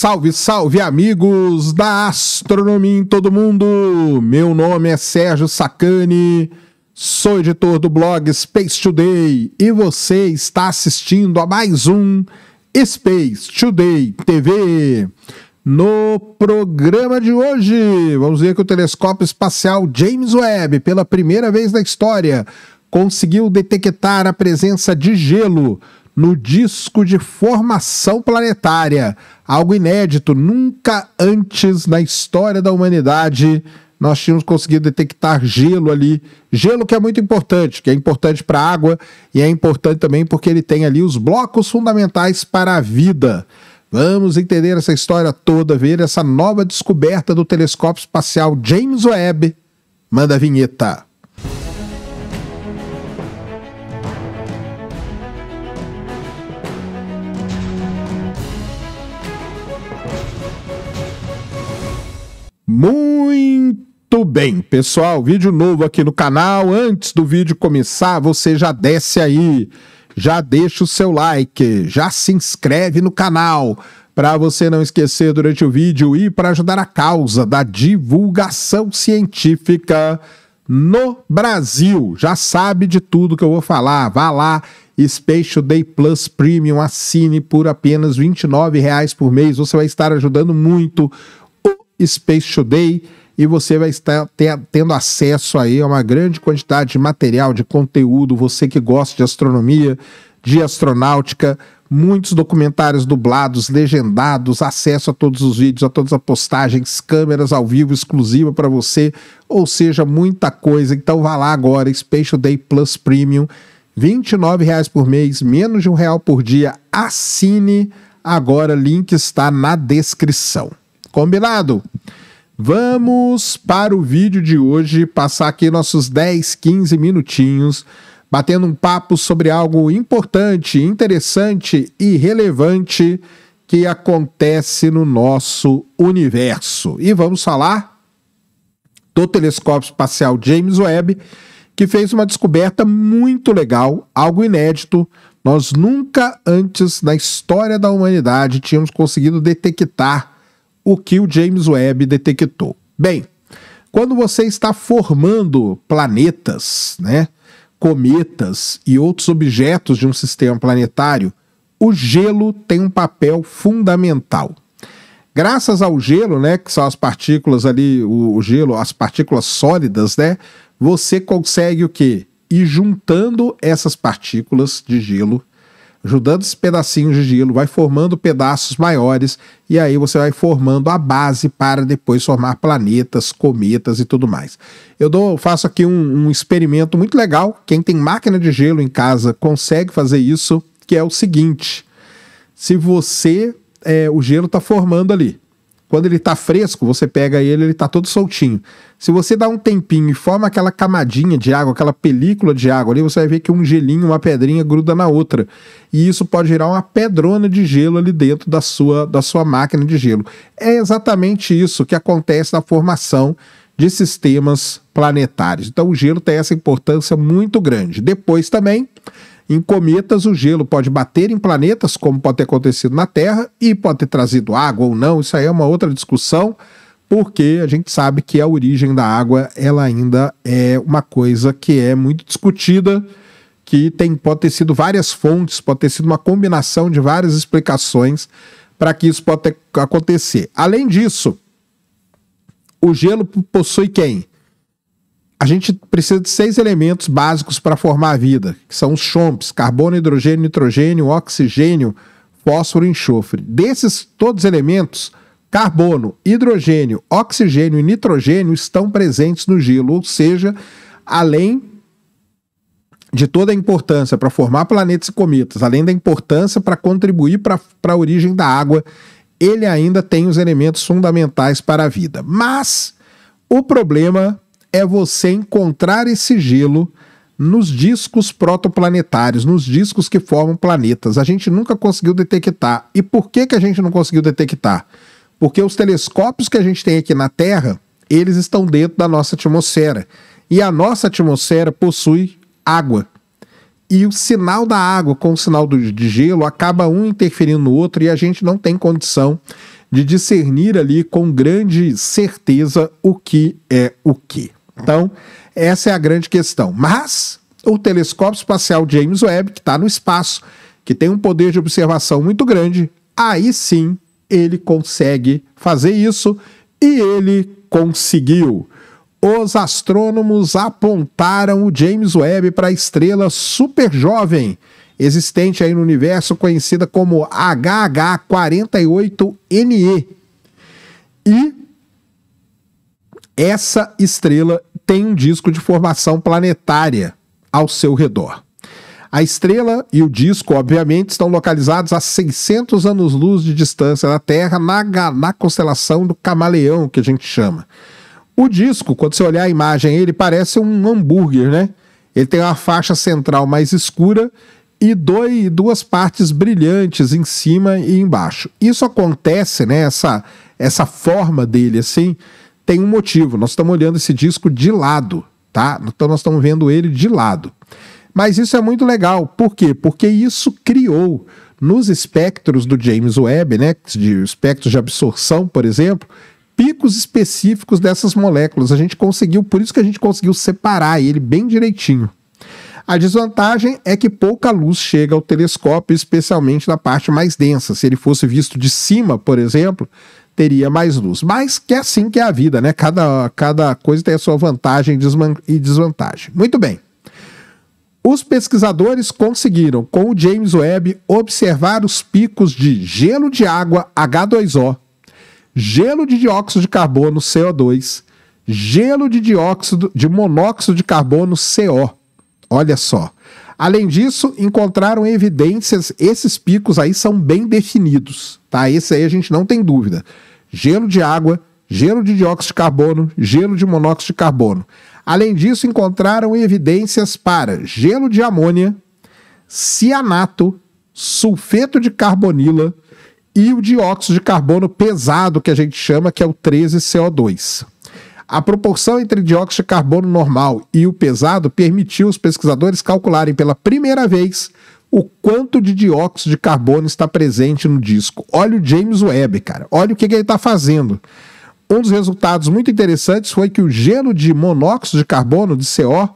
Salve, salve, amigos da astronomia em todo mundo! Meu nome é Sérgio Sacani, sou editor do blog Space Today e você está assistindo a mais um Space Today TV. No programa de hoje, vamos ver que o telescópio espacial James Webb, pela primeira vez na história, conseguiu detectar a presença de gelo no disco de formação planetária. Algo inédito, nunca antes na história da humanidade nós tínhamos conseguido detectar gelo ali. Gelo que é muito importante, que é importante para a água e é importante também porque ele tem ali os blocos fundamentais para a vida. Vamos entender essa história toda, ver essa nova descoberta do telescópio espacial James Webb. Manda a vinheta. Muito bem, pessoal, vídeo novo aqui no canal. Antes do vídeo começar, você já desce aí, já deixa o seu like, já se inscreve no canal para você não esquecer durante o vídeo e para ajudar a causa da divulgação científica no Brasil. Já sabe de tudo que eu vou falar. Vá lá, Special Day Plus Premium, assine por apenas R$ 29 por mês. Você vai estar ajudando muito Space Today e você vai estar tendo acesso aí a uma grande quantidade de material, de conteúdo, você que gosta de astronomia, de astronáutica, muitos documentários dublados, legendados, acesso a todos os vídeos, a todas as postagens, câmeras ao vivo exclusiva para você, ou seja, muita coisa. Então vá lá agora, Space Day Plus Premium, R$ 29,00 por mês, menos de um real por dia. Assine agora, link está na descrição. Combinado? Vamos para o vídeo de hoje, passar aqui nossos 10, 15 minutinhos, batendo um papo sobre algo importante, interessante e relevante que acontece no nosso universo. E vamos falar do telescópio espacial James Webb, que fez uma descoberta muito legal, algo inédito. Nós nunca antes na história da humanidade tínhamos conseguido detectar o que o James Webb detectou. Bem, quando você está formando planetas, né, cometas e outros objetos de um sistema planetário, o gelo tem um papel fundamental. Graças ao gelo, né, que são as partículas ali, o, o gelo, as partículas sólidas, né, você consegue o quê? Ir juntando essas partículas de gelo juntando esses pedacinhos de gelo, vai formando pedaços maiores e aí você vai formando a base para depois formar planetas, cometas e tudo mais. Eu dou, faço aqui um, um experimento muito legal. Quem tem máquina de gelo em casa consegue fazer isso, que é o seguinte: se você é, o gelo está formando ali, quando ele está fresco, você pega ele, ele está todo soltinho. Se você dá um tempinho e forma aquela camadinha de água, aquela película de água ali, você vai ver que um gelinho, uma pedrinha gruda na outra. E isso pode gerar uma pedrona de gelo ali dentro da sua, da sua máquina de gelo. É exatamente isso que acontece na formação de sistemas planetários. Então o gelo tem essa importância muito grande. Depois também em cometas, o gelo pode bater em planetas, como pode ter acontecido na Terra, e pode ter trazido água ou não. Isso aí é uma outra discussão, porque a gente sabe que a origem da água ela ainda é uma coisa que é muito discutida, que tem, pode ter sido várias fontes, pode ter sido uma combinação de várias explicações para que isso possa acontecer. Além disso, o gelo possui quem? a gente precisa de seis elementos básicos para formar a vida, que são os chomps, carbono, hidrogênio, nitrogênio, oxigênio, fósforo e enxofre. Desses todos os elementos, carbono, hidrogênio, oxigênio e nitrogênio estão presentes no gelo, ou seja, além de toda a importância para formar planetas e cometas, além da importância para contribuir para a origem da água, ele ainda tem os elementos fundamentais para a vida. Mas o problema é você encontrar esse gelo nos discos protoplanetários, nos discos que formam planetas. A gente nunca conseguiu detectar. E por que, que a gente não conseguiu detectar? Porque os telescópios que a gente tem aqui na Terra, eles estão dentro da nossa atmosfera. E a nossa atmosfera possui água. E o sinal da água com o sinal do, de gelo acaba um interferindo no outro e a gente não tem condição de discernir ali com grande certeza o que é o que. Então, essa é a grande questão. Mas o telescópio espacial James Webb, que está no espaço, que tem um poder de observação muito grande, aí sim ele consegue fazer isso e ele conseguiu. Os astrônomos apontaram o James Webb para a estrela super jovem, existente aí no universo, conhecida como HH48NE. E essa estrela tem um disco de formação planetária ao seu redor. A estrela e o disco, obviamente, estão localizados a 600 anos-luz de distância da Terra, na, na constelação do Camaleão, que a gente chama. O disco, quando você olhar a imagem, ele parece um hambúrguer, né? Ele tem uma faixa central mais escura e dois, duas partes brilhantes em cima e embaixo. Isso acontece, né? Essa, essa forma dele, assim, tem um motivo. Nós estamos olhando esse disco de lado, tá? Então nós estamos vendo ele de lado. Mas isso é muito legal. Por quê? Porque isso criou nos espectros do James Webb, né, de espectros de absorção, por exemplo, picos específicos dessas moléculas. A gente conseguiu, por isso que a gente conseguiu separar ele bem direitinho. A desvantagem é que pouca luz chega ao telescópio, especialmente na parte mais densa. Se ele fosse visto de cima, por exemplo, teria mais luz. Mas que é assim que é a vida, né? Cada, cada coisa tem a sua vantagem e desvantagem. Muito bem. Os pesquisadores conseguiram, com o James Webb, observar os picos de gelo de água H2O, gelo de dióxido de carbono CO2, gelo de dióxido de monóxido de carbono CO. Olha só. Além disso, encontraram evidências, esses picos aí são bem definidos, tá? Esse aí a gente não tem dúvida. Gelo de água, gelo de dióxido de carbono, gelo de monóxido de carbono. Além disso, encontraram evidências para gelo de amônia, cianato, sulfeto de carbonila e o dióxido de carbono pesado que a gente chama que é o 13CO2. A proporção entre dióxido de carbono normal e o pesado permitiu os pesquisadores calcularem pela primeira vez o quanto de dióxido de carbono está presente no disco. Olha o James Webb, cara. Olha o que, que ele está fazendo. Um dos resultados muito interessantes foi que o gelo de monóxido de carbono, de CO,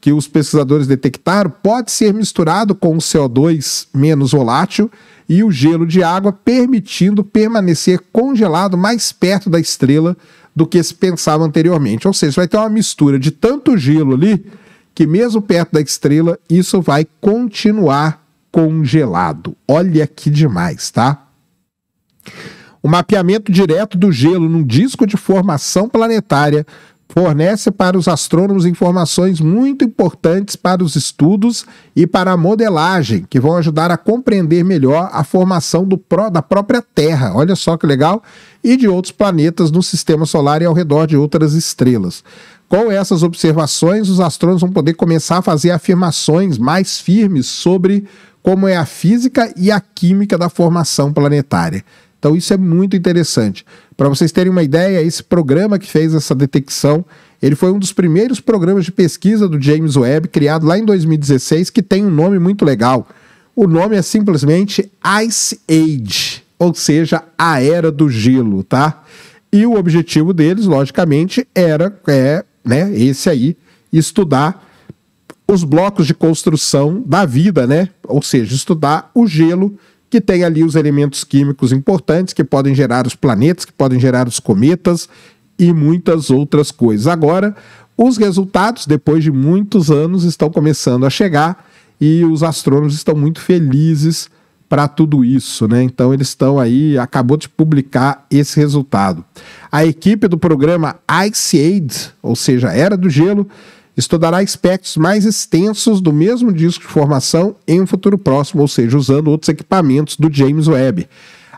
que os pesquisadores detectaram, pode ser misturado com o CO2 menos volátil e o gelo de água, permitindo permanecer congelado mais perto da estrela do que se pensava anteriormente. Ou seja, vai ter uma mistura de tanto gelo ali que mesmo perto da estrela isso vai continuar congelado. Olha que demais, tá? O mapeamento direto do gelo num disco de formação planetária fornece para os astrônomos informações muito importantes para os estudos e para a modelagem, que vão ajudar a compreender melhor a formação pró da própria Terra. Olha só que legal! E de outros planetas no sistema solar e ao redor de outras estrelas. Com essas observações, os astrônomos vão poder começar a fazer afirmações mais firmes sobre como é a física e a química da formação planetária. Então isso é muito interessante. Para vocês terem uma ideia, esse programa que fez essa detecção, ele foi um dos primeiros programas de pesquisa do James Webb, criado lá em 2016, que tem um nome muito legal. O nome é simplesmente Ice Age, ou seja, a era do gelo, tá? E o objetivo deles, logicamente, era é, né, esse aí, estudar os blocos de construção da vida, né? Ou seja, estudar o gelo que tem ali os elementos químicos importantes que podem gerar os planetas, que podem gerar os cometas e muitas outras coisas. Agora, os resultados, depois de muitos anos, estão começando a chegar e os astrônomos estão muito felizes para tudo isso, né? Então eles estão aí, acabou de publicar esse resultado. A equipe do programa Ice Aid, ou seja, Era do Gelo, estudará aspectos mais extensos do mesmo disco de formação em um futuro próximo, ou seja, usando outros equipamentos do James Webb.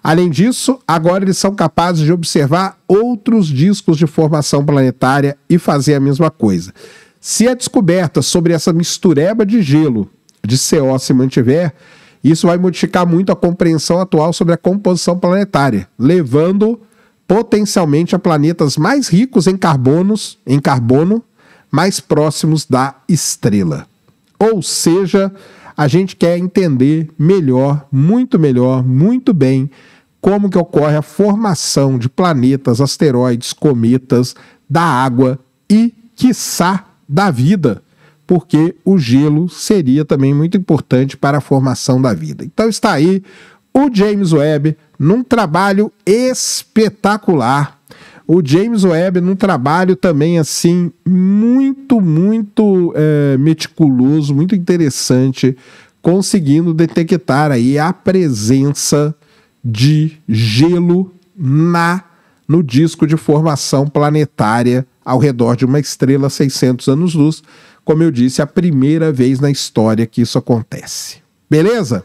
Além disso, agora eles são capazes de observar outros discos de formação planetária e fazer a mesma coisa. Se a descoberta sobre essa mistureba de gelo de CO se mantiver, isso vai modificar muito a compreensão atual sobre a composição planetária, levando potencialmente a planetas mais ricos em carbonos, em carbono mais próximos da estrela. Ou seja, a gente quer entender melhor, muito melhor, muito bem como que ocorre a formação de planetas, asteroides, cometas, da água e, quiçá, da vida, porque o gelo seria também muito importante para a formação da vida. Então está aí o James Webb num trabalho espetacular o James Webb, num trabalho também assim, muito, muito é, meticuloso, muito interessante, conseguindo detectar aí a presença de gelo na no disco de formação planetária ao redor de uma estrela 600 anos-luz, como eu disse, a primeira vez na história que isso acontece. Beleza?